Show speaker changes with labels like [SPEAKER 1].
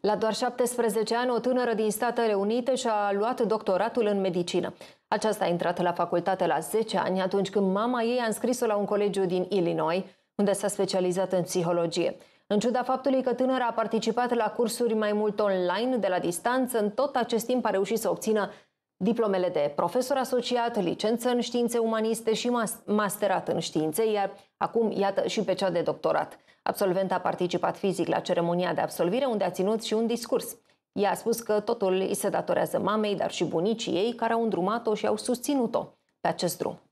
[SPEAKER 1] La doar 17 ani, o tânără din Statele Unite și-a luat doctoratul în medicină. Aceasta a intrat la facultate la 10 ani, atunci când mama ei a înscris-o la un colegiu din Illinois, unde s-a specializat în psihologie. În ciuda faptului că tânăra a participat la cursuri mai mult online, de la distanță, în tot acest timp a reușit să obțină diplomele de profesor asociat, licență în științe umaniste și masterat în științe, iar acum, iată, și pe cea de doctorat. Absolventa a participat fizic la ceremonia de absolvire, unde a ținut și un discurs. Ea a spus că totul îi se datorează mamei, dar și bunicii ei, care au îndrumat-o și au susținut-o pe acest drum.